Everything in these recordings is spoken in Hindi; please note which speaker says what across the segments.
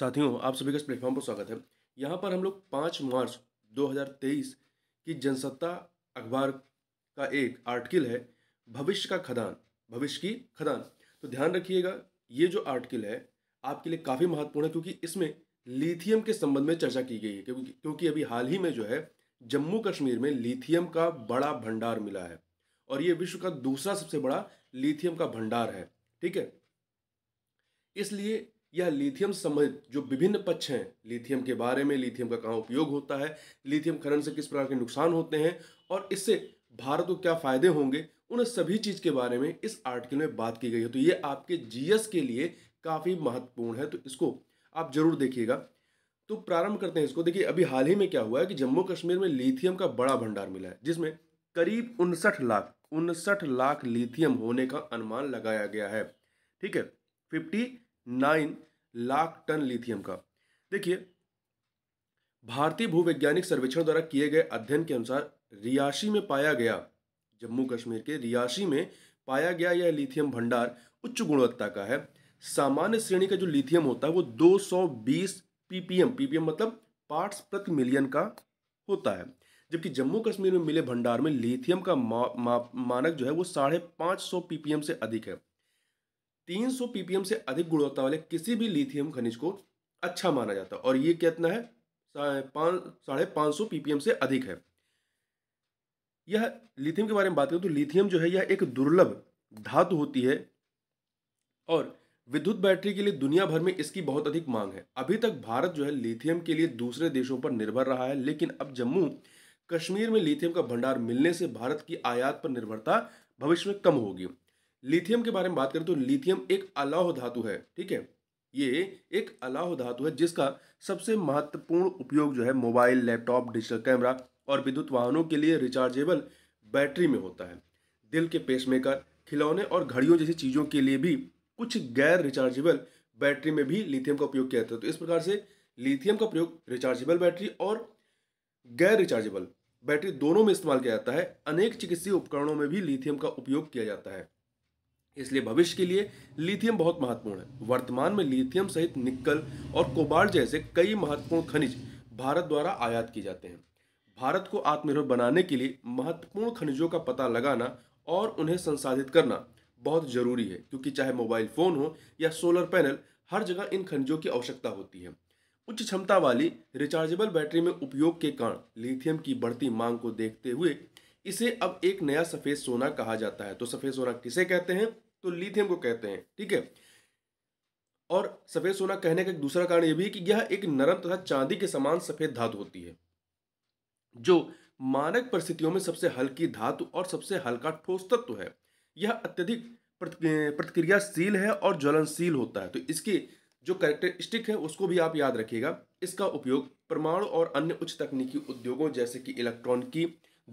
Speaker 1: साथियों आप सभी का इस प्लेटफॉर्म पर स्वागत है यहाँ पर हम लोग पाँच मार्च 2023 की जनसत्ता अखबार का एक आर्टिकल है भविष्य का खदान भविष्य की खदान तो ध्यान रखिएगा ये जो आर्टिकल है आपके लिए काफ़ी महत्वपूर्ण है क्योंकि इसमें लिथियम के संबंध में चर्चा की गई है क्योंकि क्योंकि अभी हाल ही में जो है जम्मू कश्मीर में लिथियम का बड़ा भंडार मिला है और ये विश्व का दूसरा सबसे बड़ा लिथियम का भंडार है ठीक है इसलिए यह लिथियम संबंधित जो विभिन्न पक्ष हैं लिथियम के बारे में लिथियम का कहाँ उपयोग होता है लिथियम खनन से किस प्रकार के नुकसान होते हैं और इससे भारत को क्या फ़ायदे होंगे उन सभी चीज़ के बारे में इस आर्टिकल में बात की गई है तो ये आपके जीएस के लिए काफ़ी महत्वपूर्ण है तो इसको आप ज़रूर देखिएगा तो प्रारंभ करते हैं इसको देखिए अभी हाल ही में क्या हुआ है कि जम्मू कश्मीर में लिथियम का बड़ा भंडार मिला है जिसमें करीब उनसठ लाख उनसठ लाख लिथियम होने का अनुमान लगाया गया है ठीक है fifty nine lakh ton lithium का देखिए भारतीय भूवैज्ञानिक सर्वेक्षण द्वारा किए गए अध्ययन के अनुसार रियाशी में पाया गया जम्मू कश्मीर के रियाशी में पाया गया यह लिथियम भंडार उच्च गुणवत्ता का है सामान्य श्रेणी का जो लिथियम होता है वो 220 पीपीएम ppm मतलब पार्ट्स प्रति मिलियन का होता है जबकि जम्मू कश्मीर में मिले भंडार में लिथियम का मा, मा, मानक जो है वो साढ़े पाँच सौ से अधिक है 300 ppm से अधिक गुणवत्ता वाले किसी भी लिथियम खनिज को अच्छा माना जाता है और ये कितना है साढ़े पाँच सौ पीपीएम से अधिक है यह लिथियम के बारे में बात करें तो लिथियम जो है यह एक दुर्लभ धातु होती है और विद्युत बैटरी के लिए दुनिया भर में इसकी बहुत अधिक मांग है अभी तक भारत जो है लिथियम के लिए दूसरे देशों पर निर्भर रहा है लेकिन अब जम्मू कश्मीर में लिथियम का भंडार मिलने से भारत की आयात पर निर्भरता भविष्य में कम होगी लिथियम के बारे में बात करें तो लिथियम एक अलाह धातु है ठीक है ये एक अलाह धातु है जिसका सबसे महत्वपूर्ण उपयोग जो है मोबाइल लैपटॉप डिजिटल कैमरा और विद्युत वाहनों के लिए रिचार्जेबल बैटरी में होता है दिल के मेकर खिलौने और घड़ियों जैसी चीज़ों के लिए भी कुछ गैर रिचार्जेबल बैटरी में भी लिथियम का उपयोग किया जाता है तो इस प्रकार से लिथियम का प्रयोग रिचार्जेबल बैटरी और गैर रिचार्जेबल बैटरी दोनों में इस्तेमाल किया जाता है अनेक चिकित्सीय उपकरणों में भी लिथियम का उपयोग किया जाता है इसलिए भविष्य के लिए लिथियम बहुत महत्वपूर्ण है वर्तमान में लिथियम सहित निकल और कोबाल्ट जैसे कई महत्वपूर्ण खनिज भारत द्वारा आयात किए जाते हैं भारत को आत्मनिर्भर बनाने के लिए महत्वपूर्ण खनिजों का पता लगाना और उन्हें संसाधित करना बहुत ज़रूरी है क्योंकि चाहे मोबाइल फ़ोन हो या सोलर पैनल हर जगह इन खनिजों की आवश्यकता होती है उच्च क्षमता वाली रिचार्जेबल बैटरी में उपयोग के कारण लिथियम की बढ़ती मांग को देखते हुए इसे अब एक नया सफ़ेद सोना कहा जाता है तो सफ़ेद सोना किसे कहते हैं तो लिथियम को कहते हैं ठीक है और सफ़ेद सोना कहने का एक दूसरा कारण यह भी है कि यह एक नरम तथा चांदी के समान सफ़ेद धातु होती है जो मानक परिस्थितियों में सबसे हल्की धातु और सबसे हल्का ठोस तत्व है यह अत्यधिक प्रतिक्रियाशील है और ज्वलनशील होता है तो इसकी जो करेक्टरिस्टिक है उसको भी आप याद रखिएगा इसका उपयोग परमाणु और अन्य उच्च तकनीकी उद्योगों जैसे कि इलेक्ट्रॉनिकी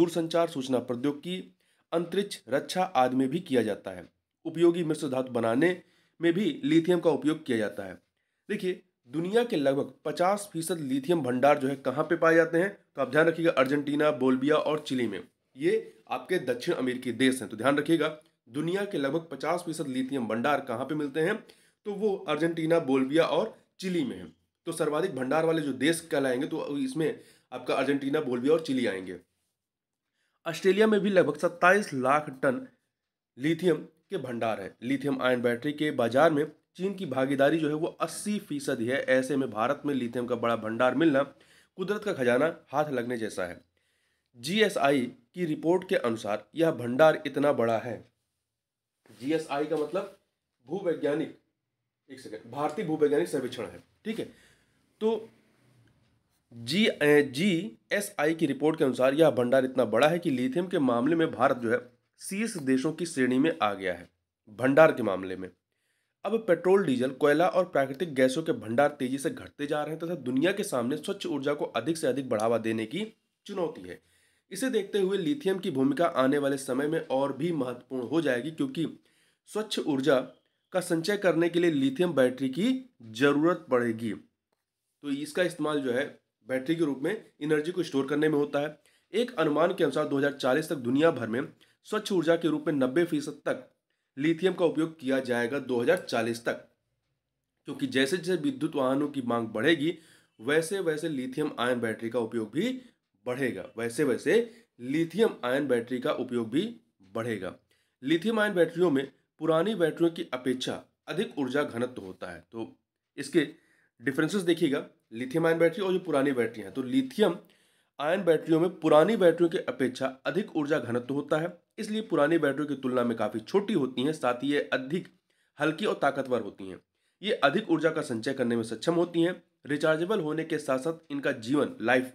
Speaker 1: दूरसंचार सूचना प्रौद्योगिकी अंतरिक्ष रक्षा आदि में भी किया जाता है उपयोगी मिश्र धातु बनाने में भी लिथियम का उपयोग किया जाता है देखिए दुनिया के लगभग 50 फीसद लिथियम भंडार जो है कहाँ पे पाए जाते हैं तो आप ध्यान रखिएगा अर्जेंटीना बोल्बिया और चिली में ये आपके दक्षिण अमेरिकी देश हैं तो ध्यान रखिएगा दुनिया के लगभग 50 फीसद लिथियम भंडार कहाँ पे मिलते हैं तो वो अर्जेंटीना बोल्बिया और चिली में है तो सर्वाधिक भंडार वाले जो देश कहलाएंगे तो इसमें आपका अर्जेंटीना बोलबिया और चिली आएंगे ऑस्ट्रेलिया में भी लगभग सत्ताईस लाख टन लिथियम के भंडार है लिथियम आयन बैटरी के बाजार में चीन की भागीदारी जो है वो अस्सी फीसद है ऐसे में भारत में लिथियम का बड़ा भंडार मिलना कुदरत का खजाना हाथ लगने जैसा है जीएसआई की रिपोर्ट के अनुसार यह भंडार इतना बड़ा है जीएसआई का मतलब भूवैज्ञानिक एक सेकेंड भारतीय भूवैज्ञानिक सर्वेक्षण है ठीक है तो जी जी एस आई की रिपोर्ट के अनुसार यह भंडार इतना बड़ा है कि लिथियम के मामले में भारत जो है शीर्ष देशों की श्रेणी में आ गया है भंडार के मामले में अब पेट्रोल डीजल कोयला और प्राकृतिक गैसों के भंडार तेजी से घटते जा रहे हैं तथा दुनिया के सामने स्वच्छ ऊर्जा को अधिक से अधिक बढ़ावा देने की चुनौती है इसे देखते हुए लिथियम की भूमिका आने वाले समय में और भी महत्वपूर्ण हो जाएगी क्योंकि स्वच्छ ऊर्जा का संचय करने के लिए लिथियम बैटरी की जरूरत पड़ेगी तो इसका इस्तेमाल जो है बैटरी के रूप में एनर्जी को स्टोर करने में होता है एक अनुमान के अनुसार 2040 तक दुनिया भर में स्वच्छ ऊर्जा के रूप में 90 फीसद तक लिथियम का उपयोग किया जाएगा 2040 तक क्योंकि जैसे जैसे विद्युत वाहनों की मांग बढ़ेगी वैसे वैसे लिथियम आयन बैटरी का उपयोग भी बढ़ेगा वैसे वैसे लिथियम आयन बैटरी का उपयोग भी बढ़ेगा लिथियम आयन बैटरियों में पुरानी बैटरियों की अपेक्षा अधिक ऊर्जा घनत्व होता है तो इसके डिफ्रेंसेस देखिएगा लिथियम आयन बैटरी और जो पुरानी बैटरी हैं तो लिथियम आयन बैटरियों में पुरानी बैटरियों की अपेक्षा अधिक ऊर्जा घनत्व होता है इसलिए पुरानी बैटरियों की तुलना में काफ़ी छोटी होती हैं साथ ही ये अधिक हल्की और ताकतवर होती हैं ये अधिक ऊर्जा का संचय करने में सक्षम होती हैं रिचार्जेबल होने के साथ साथ इनका जीवन लाइफ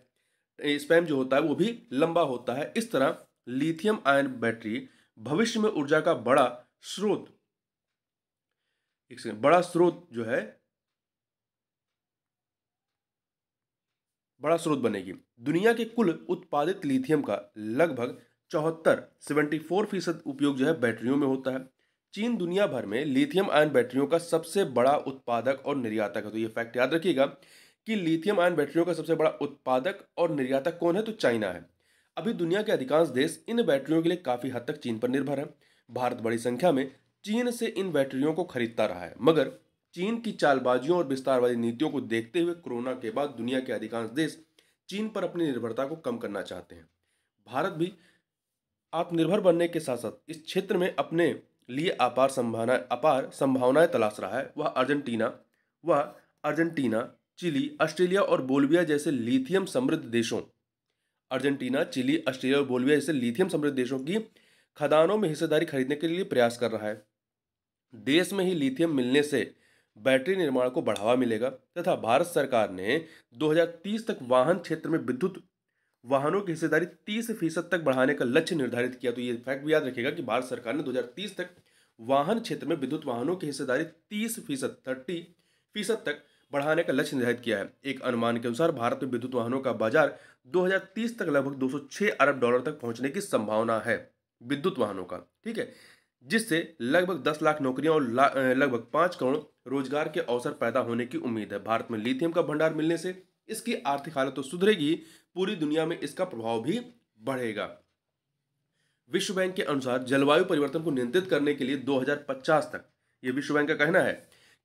Speaker 1: स्पैम जो होता है वो भी लंबा होता है इस तरह लिथियम आयन बैटरी भविष्य में ऊर्जा का बड़ा स्रोत एक बड़ा स्रोत जो है बड़ा स्रोत बनेगी दुनिया के कुल उत्पादित लिथियम का लगभग चौहत्तर सेवेंटी फोर फीसद उपयोग जो है बैटरियों में होता है चीन दुनिया भर में लिथियम आयन बैटरियों का सबसे बड़ा उत्पादक और निर्यातक है तो ये फैक्ट याद रखिएगा कि लिथियम आयन बैटरियों का सबसे बड़ा उत्पादक और निर्यातक कौन है तो चाइना है अभी दुनिया के अधिकांश देश इन बैटरियों के लिए काफ़ी हद तक चीन पर निर्भर है भारत बड़ी संख्या में चीन से इन बैटरियों को खरीदता रहा है मगर चीन की चालबाजियों और विस्तारवादी नीतियों को देखते हुए कोरोना के बाद दुनिया के अधिकांश देश चीन पर अपनी निर्भरता को कम करना चाहते हैं भारत भी आत्मनिर्भर बनने के साथ साथ इस क्षेत्र में अपने लिए अपार संभावना अपार संभावनाएं तलाश रहा है वह अर्जेंटीना वह अर्जेंटीना चिली ऑस्ट्रेलिया और बोलविया जैसे लिथियम समृद्ध देशों अर्जेंटीना चिली ऑस्ट्रेलिया और बोलविया जैसे लिथियम समृद्ध देशों की खदानों में हिस्सेदारी खरीदने के लिए प्रयास कर रहा है देश में ही लिथियम मिलने से बैटरी निर्माण को बढ़ावा मिलेगा तथा भारत सरकार ने 2030 तक वाहन क्षेत्र में विद्युत वाहनों की हिस्सेदारी 30 फीसद तक बढ़ाने का लक्ष्य निर्धारित किया तो ये फैक्ट भी याद रखेगा कि भारत सरकार ने 2030 तक वाहन क्षेत्र में विद्युत वाहनों की हिस्सेदारी 30 फीसद थर्टी फीसद तक बढ़ाने का लक्ष्य निर्धारित किया है एक अनुमान के अनुसार भारत में विद्युत वाहनों का बाजार 2030 तक लगभग 206 अरब डॉलर तक पहुंचने की संभावना है विद्युत वाहनों का ठीक है जिससे लगभग दस लाख नौकरियां और लगभग पाँच करोड़ रोजगार के अवसर पैदा होने की उम्मीद है भारत में लिथियम का भंडार मिलने से इसकी आर्थिक हालत तो सुधरेगी पूरी दुनिया में इसका प्रभाव भी बढ़ेगा विश्व बैंक के अनुसार जलवायु परिवर्तन को नियंत्रित करने के लिए 2050 तक ये विश्व बैंक का कहना है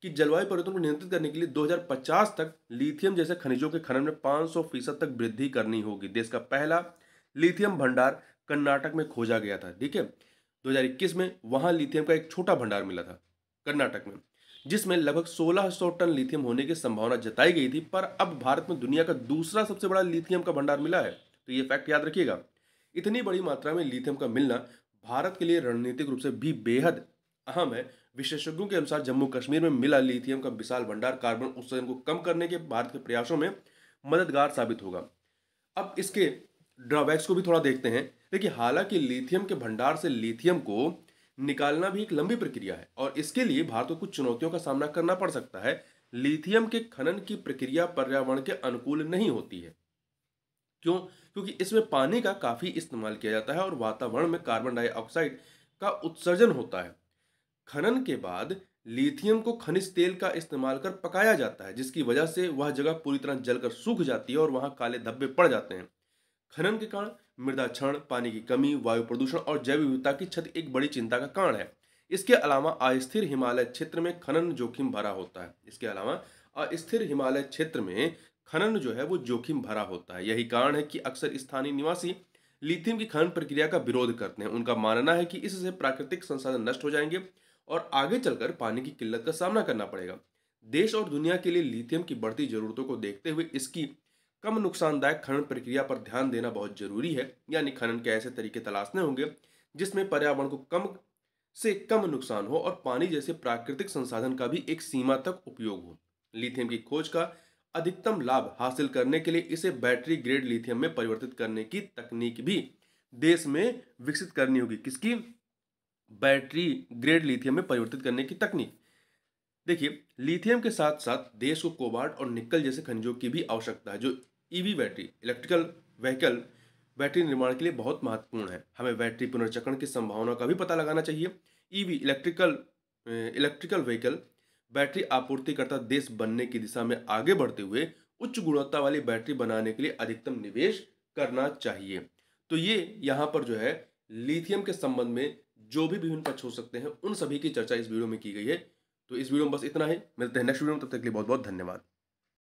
Speaker 1: कि जलवायु परिवर्तन को नियंत्रित करने के लिए 2050 तक लिथियम जैसे खनिजों के खनन में 500 फीसद तक वृद्धि करनी होगी देश का पहला लिथियम भंडार कर्नाटक में खोजा गया था ठीक है 2021 में वहां लिथियम का एक छोटा भंडार मिला था कर्नाटक में जिसमें लगभग 1600 टन लिथियम होने की संभावना जताई गई थी पर अब भारत में दुनिया का दूसरा सबसे बड़ा लिथियम का भंडार मिला है तो ये फैक्ट याद रखिएगा इतनी बड़ी मात्रा में लिथियम का मिलना भारत के लिए रणनीतिक रूप से भी बेहद अहम है विशेषज्ञों के अनुसार जम्मू कश्मीर में मिला लिथियम का विशाल भंडार कार्बन उत्सर्जन को कम करने के भारत के प्रयासों में मददगार साबित होगा अब इसके ड्रॉबैक्स को भी थोड़ा देखते हैं देखिए हालांकि लिथियम के भंडार से लिथियम को निकालना भी एक लंबी प्रक्रिया है और इसके लिए भारत को कुछ चुनौतियों का सामना करना पड़ सकता है लिथियम के खनन की प्रक्रिया पर्यावरण के अनुकूल नहीं होती है क्यों क्योंकि इसमें पानी का काफ़ी इस्तेमाल किया जाता है और वातावरण में कार्बन डाइऑक्साइड का उत्सर्जन होता है खनन के बाद लिथियम को खनिज तेल का इस्तेमाल कर पकाया जाता है जिसकी वजह से वह जगह पूरी तरह जलकर सूख जाती है और वहां काले धब्बे पड़ जाते हैं खनन के कारण मृदा क्षण पानी की कमी वायु प्रदूषण और जैव विविधता की क्षति एक बड़ी चिंता का कारण है इसके अलावा अस्थिर हिमालय क्षेत्र में खनन जोखिम भरा होता है इसके अलावा अस्थिर हिमालय क्षेत्र में खनन जो है वो जोखिम भरा होता है यही कारण है कि अक्सर स्थानीय निवासी लिथियम की खनन प्रक्रिया का विरोध करते हैं उनका मानना है कि इससे प्राकृतिक संसाधन नष्ट हो जाएंगे और आगे चलकर पानी की किल्लत का सामना करना पड़ेगा देश और दुनिया के लिए लिथियम की बढ़ती जरूरतों को देखते हुए इसकी कम नुकसानदायक खनन प्रक्रिया पर ध्यान देना बहुत जरूरी है यानी खनन के ऐसे तरीके तलाशने होंगे जिसमें पर्यावरण को कम से कम नुकसान हो और पानी जैसे प्राकृतिक संसाधन का भी एक सीमा तक उपयोग हो लिथियम की खोज का अधिकतम लाभ हासिल करने के लिए इसे बैटरी ग्रेड लिथियम में परिवर्तित करने की तकनीक भी देश में विकसित करनी होगी किसकी बैटरी ग्रेड लिथियम में परिवर्तित करने की तकनीक देखिए लिथियम के साथ साथ देश को कोबाल्ट और निकल जैसे खनिजों की भी आवश्यकता है जो EV e battery electrical vehicle battery निर्माण के लिए बहुत महत्वपूर्ण है हमें बैटरी पुनर्चक्रण की संभावना का भी पता लगाना चाहिए EV electrical electrical vehicle battery आपूर्तिकर्ता देश बनने की दिशा में आगे बढ़ते हुए उच्च गुणवत्ता वाली बैटरी बनाने के लिए अधिकतम निवेश करना चाहिए तो ये यहाँ पर जो है लिथियम के संबंध में जो भी विभिन्न पक्ष हो सकते हैं उन सभी की चर्चा इस वीडियो में की गई है तो इस वीडियो में बस इतना ही मिलते हैं नेक्स्ट वीडियो में तब तक के लिए बहुत बहुत धन्यवाद